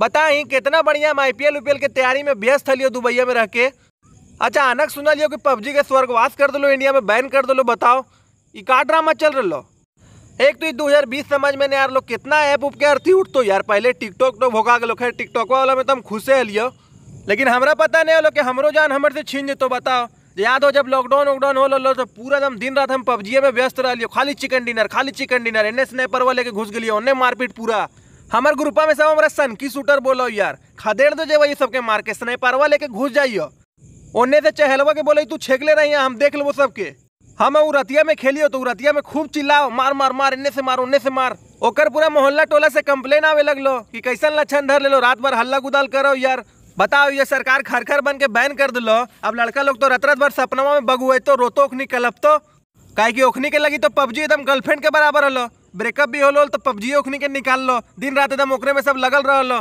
बताई कितना बढ़िया हम आई पी एल के तैयारी में व्यस्त हलियो दुबैया में रह के अचानक लियो कि पबजी के स्वर्गवास कर दिलो इंडिया में बैन कर दिलो बताओ ये का ड्रामा चल रहा एक तो दो हजार बीस समझ में यार लोग कितना ऐप उप के अर्थी उठतो यार पहले टिकटॉक तो भोगा के लोग खैर टिकटॉक वाला में तो हम खुशे हलियो लेकिन हमारा पता नहीं होलो कि हमरो जान हमर से छीन जेतो बताओ याद हो जब लॉकडाउन वॉकडाउन हो लो तो पूरा दम दिन रात हम पबजी में व्यस्त रहियो खाली चिकन डिनर खाली चिकन डिनर एने स्नैपर वाले के घुस गलियो ओने मारपीट पूरा हमारे ग्रुपा में सब हमारा सन की शूटर बोलो यार खदेड़ दो जेबा ये सबके मार के स्नाइपरवा लेके घुस जाइयो ओने से चहलवा के बोले तू छेक ले रही हम देख लो सबके हम उरतिया में खेलियो तो उरतिया में खूब चिल्लाओ मार मार मार इन्ने से मार उन्ने से मार ओकर पूरा मोहल्ला टोला से कंप्लेन आवे लगलो कि कैसन लक्षण धर ले लो रात भर हल्ला गुदाल करो यार बताओ ये सरकार खर खर बन के बैन कर दिलो अब लड़का लोग तो रत रत भर सपनवा में बगुए तो रोतो ओखनी कलप तो काहे की ओखनी के लगी तो पबजी एकदम गर्लफ्रेंड के बराबर हलो ब्रेकअप भी होलो तो पबजी उखनी के निकाल लो दिन रात एकदम ओकरे में सब लगल रहो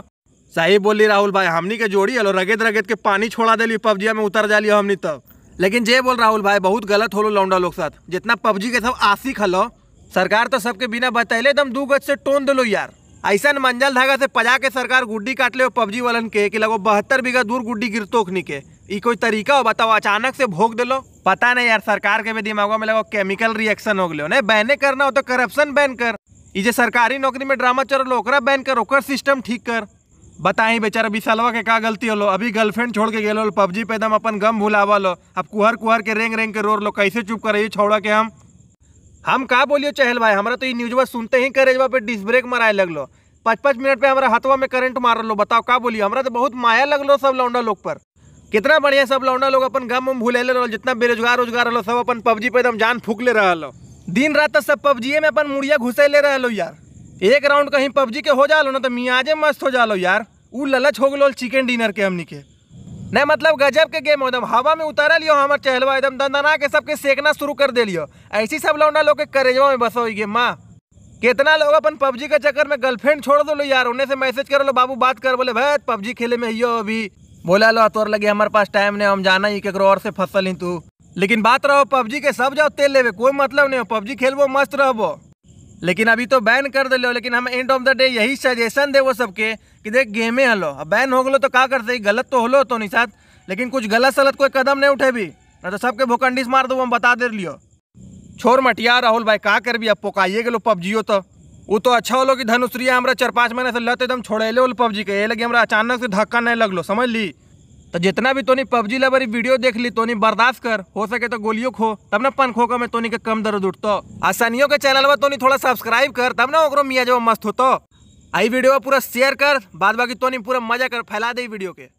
सही बोली राहुल भाई हमनी के जोड़ी हलो रगेद रगेद के पानी छोड़ा दिली पबजी में उतर जाली हमनी तब लेकिन जे बोल राहुल भाई बहुत गलत होलो लौंडा लोग साथ जितना पबजी के सब आशिक हलो सरकार तो सबके बिना बतैले एकदम दू गज से टोन दिलो यार ऐसा मंजल धागा से पजा के सरकार गुड्डी काट ले पबजी वालन के कि बहत्तर बीघा दूर गुड्डी गिरतो उखनी के ये कोई तरीका हो बताओ अचानक से भोग दिलो पता नहीं यार सरकार के भी दिमागों में लगो केमिकल रिएक्शन हो गए नहीं बैने करना हो तो करप्शन बैन कर ये सरकारी नौकरी में ड्रामा चल रहा बैन कर ओकर सिस्टम ठीक कर बताई बेचारा विशालवा के का गलती होलो अभी गर्लफ्रेंड छोड़ के गेलो पबजी पे एकदम अपन गम भुलावा लो अब कुहर कुहर के रेंग रेंग के रोर लो कैसे चुप करे छोड़ा के हम हम का बोलियो चहल भाई हमारा तो ये न्यूजवा सुनते ही करे पे डिस्क ब्रेक लग लगलो पाँच पाँच मिनट पे हमारा हथवा में करंट मार लो बताओ का बोलियो हमारा तो बहुत माया लगलो सब लौंडा लोग पर कितना बढ़िया सब लौंडा लोग अपन गम उम भूल रहो जितना बेरोजगार रोजगार रहो सब अपन पबजी पे एकदम जान फूक ले रहा दिन रात तक सब पबजिए में अपन मुड़िया घुसे ले रहा यार एक राउंड कहीं पबजी के हो जा लो ना तो मियाजे मस्त हो जा लो यार उ ललच हो गलो चिकन डिनर के हमनी के न मतलब गजब के गेम एकदम हवा में उतारा लियो हमारे चहलवा एकदम दंदना के सबके सेकना शुरू कर दे लियो ऐसी सब लौंडा लोग के करेजवा में बसो गेम माँ कितना लोग अपन पबजी के चक्कर में गर्लफ्रेंड छोड़ दो लो यार उन्हें से मैसेज कर लो बाबू बात कर बोले भैत पबजी खेले में हियो अभी बोला लो तोर लगे हमारे पास टाइम नहीं हम जाना ही ककरो और से फसल ही तू लेकिन बात रहो पबजी के सब जाओ तेल लेवे कोई मतलब नहीं हो पबजी खेलबो मस्त रहो लेकिन अभी तो बैन कर दिलो लेकिन हम एंड ऑफ द डे यही सजेशन देवो सबके कि देख गेमे हलो अब बैन हो गलो तो का करते गलत तो होलो तो नहीं साथ लेकिन कुछ गलत सलत कोई कदम नहीं उठे भी ना तो सबके भोकंडिस मार दो हम बता दे लियो छोर मटिया राहुल भाई का कर भी अब पोकाइए गलो पबजियो तो वो तो अच्छा होलो कि धनुष्रिया हमारा चार पाँच महीने से लत एकदम छोड़ेले उल पबजी के ये हमारा अचानक से धक्का नहीं लगलो समझ ली तो जितना भी तोनी पबजी ला बड़ी वीडियो देख ली तोनी बर्दाश्त कर हो सके तो गोलियों खो तब ना पन खोकर में तोनी के कम दर्द उठतो आसानियों के चैनल पर तोनी थोड़ा सब्सक्राइब कर तब ना ओकरो मिया जब मस्त होतो आई वीडियो पूरा शेयर कर बाद बाकी तोनी पूरा मजा कर फैला दे वीडियो के